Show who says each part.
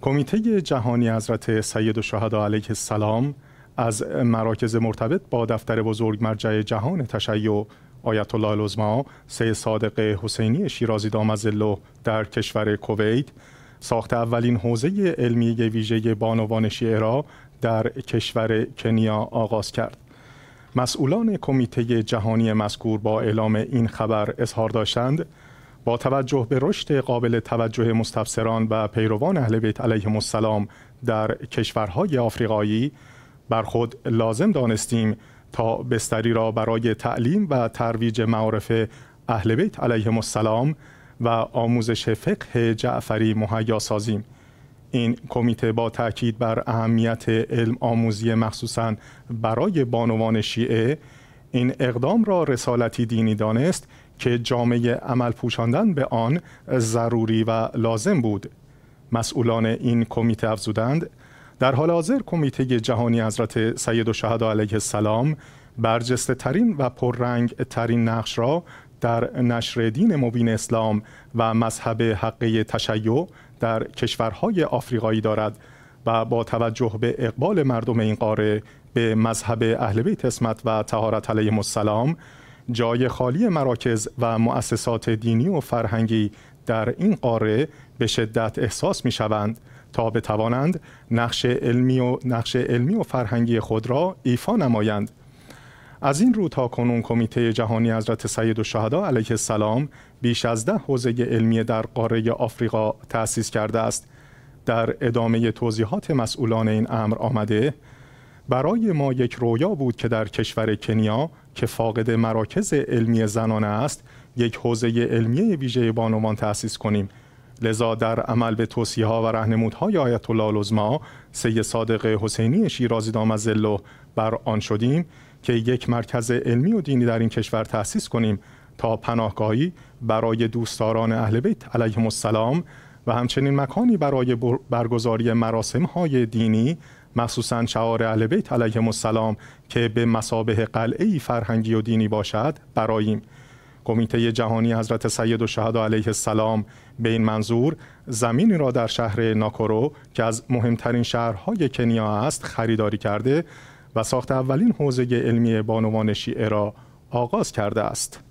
Speaker 1: کمیته جهانی حضرت سید و شهدا علیه السلام از مراکز مرتبط با دفتر بزرگ مرجع جهان تشیع آیت الله العظما سه صادق حسینی شیرازی دامزلو در کشور کویت ساخت اولین حوزه علمی ویژه بانوان شیعه را در کشور کنیا آغاز کرد مسئولان کمیته جهانی مذکور با اعلام این خبر اظهار داشتند با توجه به رشد قابل توجه مستفسران و پیروان اهل بیت علیه السلام در کشورهای آفریقایی بر خود لازم دانستیم تا بستری را برای تعلیم و ترویج معارف اهل بیت علیه السلام و آموزش فقه جعفری مهیا سازیم این کمیته با تاکید بر اهمیت علم آموزی مخصوصا برای بانوان شیعه این اقدام را رسالتی دینی دانست که جامعه عمل پوشاندن به آن ضروری و لازم بود مسئولان این کمیته افزودند در حال حاضر کمیته جهانی حضرت سید و شهد علیه السلام برجسته ترین و پررنگ ترین نقش را در نشر دین مبین اسلام و مذهب حقه تشیع در کشورهای آفریقایی دارد و با توجه به اقبال مردم این قاره به مذهب اهل بیت اسمت و تهارت علیه السلام جای خالی مراکز و مؤسسات دینی و فرهنگی در این قاره به شدت احساس می شوند تا بتوانند نقش علمی و, نقش علمی و فرهنگی خود را ایفا نمایند. از این رو تا کنون کمیته جهانی حضرت سید الشهدا علیه السلام بیش از ده حوزه علمی در قاره آفریقا تأسیس کرده است. در ادامه توضیحات مسئولان این امر آمده برای ما یک رویا بود که در کشور کنیا که فاقد مراکز علمی زنانه است یک حوزه علمی ویژه بانوان تأسیس کنیم لذا در عمل به توصیه ها و رهنمودهای آیت الله العظما سید صادق حسینی شیرازی از بر آن شدیم که یک مرکز علمی و دینی در این کشور تأسیس کنیم تا پناهگاهی برای دوستداران اهل بیت علیهم السلام و همچنین مکانی برای برگزاری مراسم های دینی مخصوصا شعار اهل بیت علیهم السلام که به مسابه قلعه فرهنگی و دینی باشد براییم کمیته جهانی حضرت سید و و علیه السلام به این منظور زمینی را در شهر ناکورو که از مهمترین شهرهای کنیا است خریداری کرده و ساخت اولین حوزه علمی بانوان شیعه را آغاز کرده است.